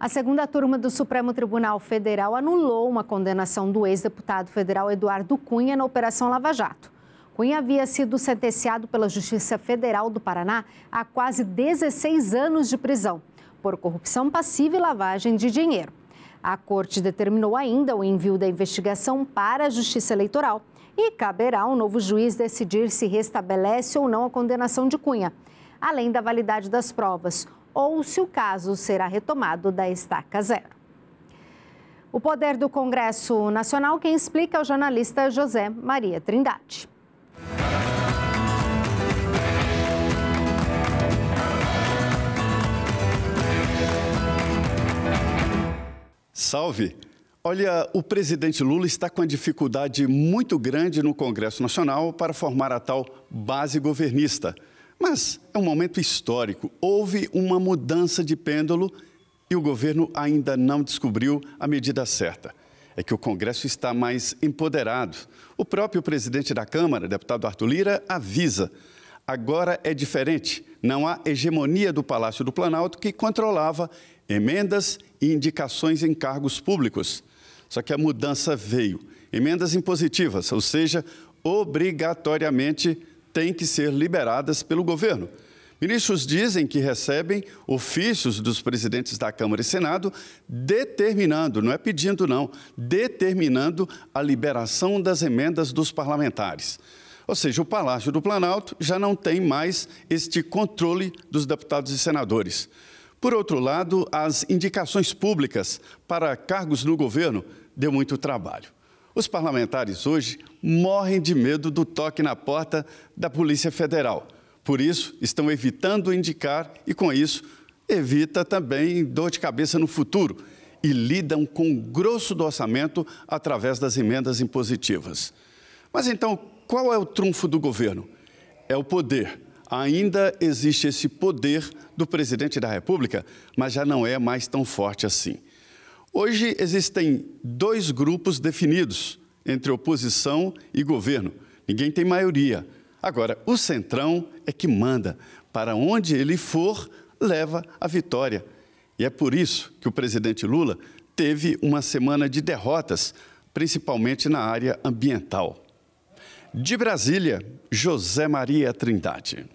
A segunda turma do Supremo Tribunal Federal anulou uma condenação do ex-deputado federal Eduardo Cunha na Operação Lava Jato. Cunha havia sido sentenciado pela Justiça Federal do Paraná a quase 16 anos de prisão por corrupção passiva e lavagem de dinheiro. A corte determinou ainda o envio da investigação para a Justiça Eleitoral e caberá ao novo juiz decidir se restabelece ou não a condenação de Cunha, além da validade das provas ou se o caso será retomado da estaca zero. O poder do Congresso Nacional, quem explica é o jornalista José Maria Trindade. Salve! Olha, o presidente Lula está com uma dificuldade muito grande no Congresso Nacional para formar a tal base governista. Mas é um momento histórico. Houve uma mudança de pêndulo e o governo ainda não descobriu a medida certa. É que o Congresso está mais empoderado. O próprio presidente da Câmara, deputado Arthur Lira, avisa. Agora é diferente. Não há hegemonia do Palácio do Planalto que controlava emendas e indicações em cargos públicos. Só que a mudança veio. Emendas impositivas, ou seja, obrigatoriamente têm que ser liberadas pelo governo. Ministros dizem que recebem ofícios dos presidentes da Câmara e Senado determinando, não é pedindo não, determinando a liberação das emendas dos parlamentares. Ou seja, o Palácio do Planalto já não tem mais este controle dos deputados e senadores. Por outro lado, as indicações públicas para cargos no governo deu muito trabalho. Os parlamentares hoje morrem de medo do toque na porta da Polícia Federal. Por isso, estão evitando indicar e, com isso, evita também dor de cabeça no futuro e lidam com o grosso do orçamento através das emendas impositivas. Mas então, qual é o trunfo do governo? É o poder. Ainda existe esse poder do presidente da República, mas já não é mais tão forte assim. Hoje existem dois grupos definidos entre oposição e governo. Ninguém tem maioria. Agora, o Centrão é que manda. Para onde ele for, leva a vitória. E é por isso que o presidente Lula teve uma semana de derrotas, principalmente na área ambiental. De Brasília, José Maria Trindade.